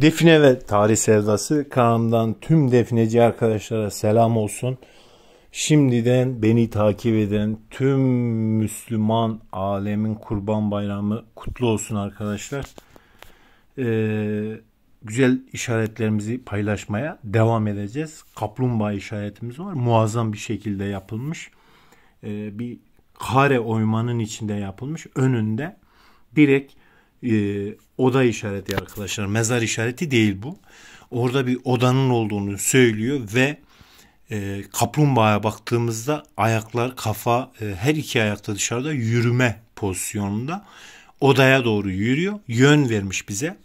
Define ve tarih sevdası Kaan'dan tüm defineci arkadaşlara selam olsun. Şimdiden beni takip eden tüm Müslüman alemin kurban bayramı kutlu olsun arkadaşlar. Ee, güzel işaretlerimizi paylaşmaya devam edeceğiz. Kaplumbağa işaretimiz var. Muazzam bir şekilde yapılmış. Ee, bir kare oymanın içinde yapılmış. Önünde direkt e, oda işareti arkadaşlar. Mezar işareti değil bu. Orada bir odanın olduğunu söylüyor ve e, kaplumbağaya baktığımızda ayaklar, kafa e, her iki ayakta dışarıda yürüme pozisyonunda odaya doğru yürüyor. Yön vermiş bize.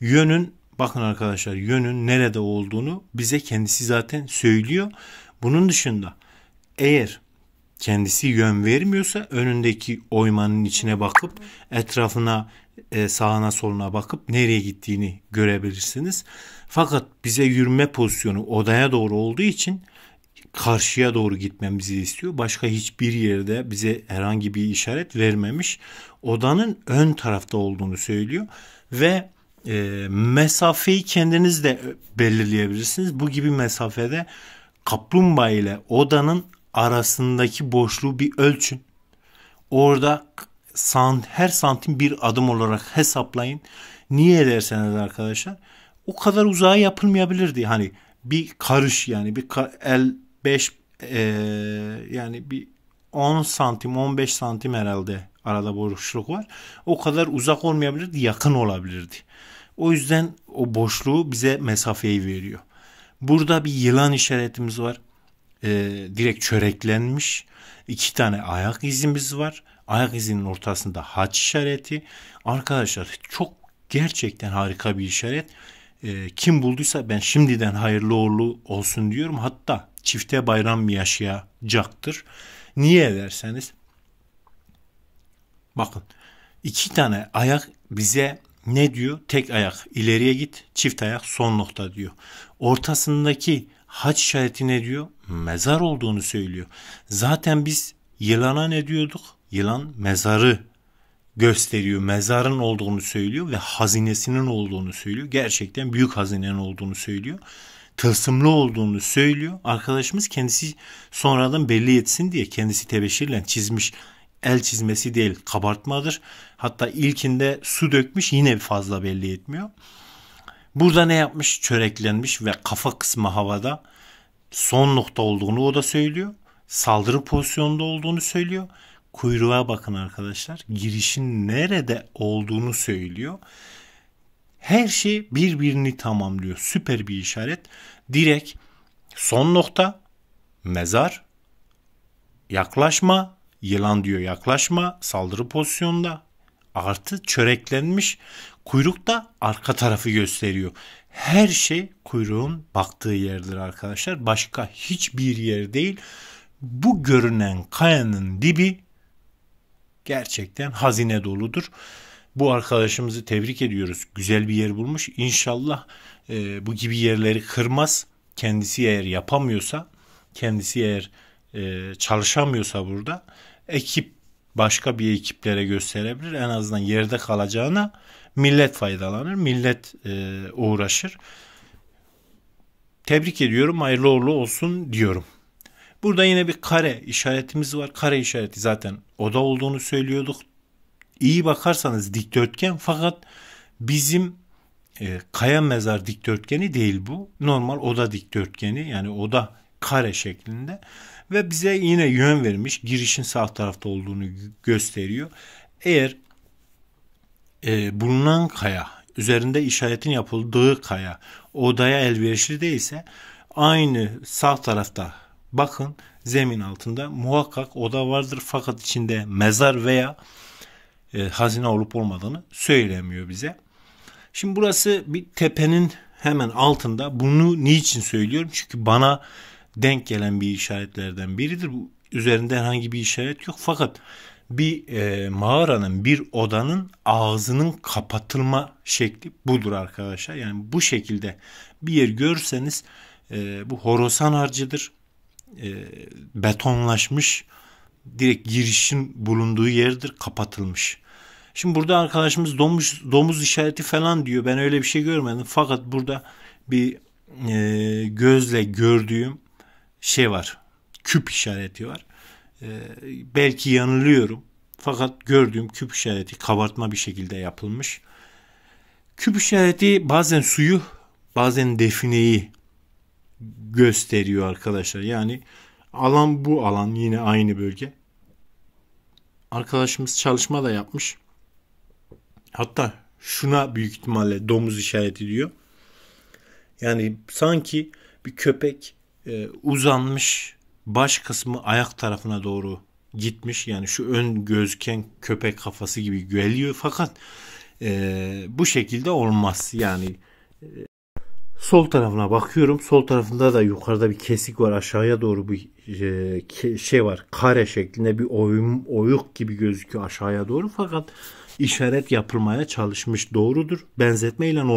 Yönün bakın arkadaşlar yönün nerede olduğunu bize kendisi zaten söylüyor. Bunun dışında eğer kendisi yön vermiyorsa önündeki oymanın içine bakıp etrafına e, sağına soluna bakıp nereye gittiğini görebilirsiniz. Fakat bize yürüme pozisyonu odaya doğru olduğu için karşıya doğru gitmemizi istiyor. Başka hiçbir yerde bize herhangi bir işaret vermemiş. Odanın ön tarafta olduğunu söylüyor ve e, mesafeyi kendiniz de belirleyebilirsiniz. Bu gibi mesafede kaplumbağa ile odanın arasındaki boşluğu bir ölçün. Orada her santim bir adım olarak hesaplayın. Niye derseniz arkadaşlar o kadar uzağa yapılmayabilirdi. Hani bir karış yani bir el 5 e, yani bir 10 santim 15 santim herhalde arada boşluk var. O kadar uzak olmayabilirdi yakın olabilirdi. O yüzden o boşluğu bize mesafeyi veriyor. Burada bir yılan işaretimiz var e, direkt çöreklenmiş. İki tane ayak izimiz var. Ayak izinin ortasında haç işareti. Arkadaşlar çok gerçekten harika bir işaret. E, kim bulduysa ben şimdiden hayırlı uğurlu olsun diyorum. Hatta çifte bayram yaşayacaktır. Niye derseniz bakın iki tane ayak bize ne diyor? Tek ayak ileriye git, çift ayak son nokta diyor. Ortasındaki haç ne diyor? Mezar olduğunu söylüyor. Zaten biz yılana ne diyorduk? Yılan mezarı gösteriyor. Mezarın olduğunu söylüyor ve hazinesinin olduğunu söylüyor. Gerçekten büyük hazinenin olduğunu söylüyor. Tılsımlı olduğunu söylüyor. Arkadaşımız kendisi sonradan belli etsin diye kendisi tebeşirle çizmiş. El çizmesi değil kabartmadır. Hatta ilkinde su dökmüş yine fazla belli etmiyor. Burada ne yapmış? Çöreklenmiş ve kafa kısmı havada son nokta olduğunu o da söylüyor. Saldırı pozisyonunda olduğunu söylüyor. Kuyruğa bakın arkadaşlar. Girişin nerede olduğunu söylüyor. Her şey birbirini tamamlıyor. Süper bir işaret. Direkt son nokta mezar yaklaşma yılan diyor yaklaşma saldırı pozisyonunda artı çöreklenmiş kuyruk da arka tarafı gösteriyor. Her şey kuyruğun baktığı yerdir arkadaşlar. Başka hiçbir yer değil. Bu görünen kayanın dibi gerçekten hazine doludur. Bu arkadaşımızı tebrik ediyoruz. Güzel bir yer bulmuş. İnşallah e, bu gibi yerleri kırmaz. Kendisi eğer yapamıyorsa, kendisi eğer e, çalışamıyorsa burada ekip başka bir ekiplere gösterebilir. En azından yerde kalacağına millet faydalanır, millet e, uğraşır. Tebrik ediyorum, hayırlı uğurlu olsun diyorum. Burada yine bir kare işaretimiz var. Kare işareti zaten oda olduğunu söylüyorduk. İyi bakarsanız dikdörtgen fakat bizim e, kaya mezar dikdörtgeni değil bu. Normal oda dikdörtgeni yani oda kare şeklinde ve bize yine yön vermiş girişin sağ tarafta olduğunu gösteriyor. Eğer e, bulunan kaya üzerinde işaretin yapıldığı kaya odaya elverişli değilse aynı sağ tarafta bakın zemin altında muhakkak oda vardır fakat içinde mezar veya e, hazine olup olmadığını söylemiyor bize. Şimdi burası bir tepenin hemen altında. Bunu niçin söylüyorum? Çünkü bana denk gelen bir işaretlerden biridir. Bu üzerinde herhangi bir işaret yok fakat bir e, mağaranın bir odanın ağzının kapatılma şekli budur arkadaşlar. Yani bu şekilde bir yer görürseniz e, bu horosan harcıdır. E, betonlaşmış direkt girişin bulunduğu yerdir kapatılmış. Şimdi burada arkadaşımız domuz, domuz işareti falan diyor. Ben öyle bir şey görmedim. Fakat burada bir e, gözle gördüğüm şey var. Küp işareti var. Ee, belki yanılıyorum. Fakat gördüğüm küp işareti kabartma bir şekilde yapılmış. Küp işareti bazen suyu bazen defineyi gösteriyor arkadaşlar. Yani alan bu alan yine aynı bölge. Arkadaşımız çalışma da yapmış. Hatta şuna büyük ihtimalle domuz işareti diyor. Yani sanki bir köpek e, uzanmış baş kısmı ayak tarafına doğru gitmiş. Yani şu ön gözken köpek kafası gibi geliyor fakat e, bu şekilde olmaz. Yani e, sol tarafına bakıyorum. Sol tarafında da yukarıda bir kesik var. Aşağıya doğru bir e, şey var. Kare şeklinde bir oyum, oyuk gibi gözüküyor aşağıya doğru fakat işaret yapılmaya çalışmış. Doğrudur. Benzetmeyle olmaz.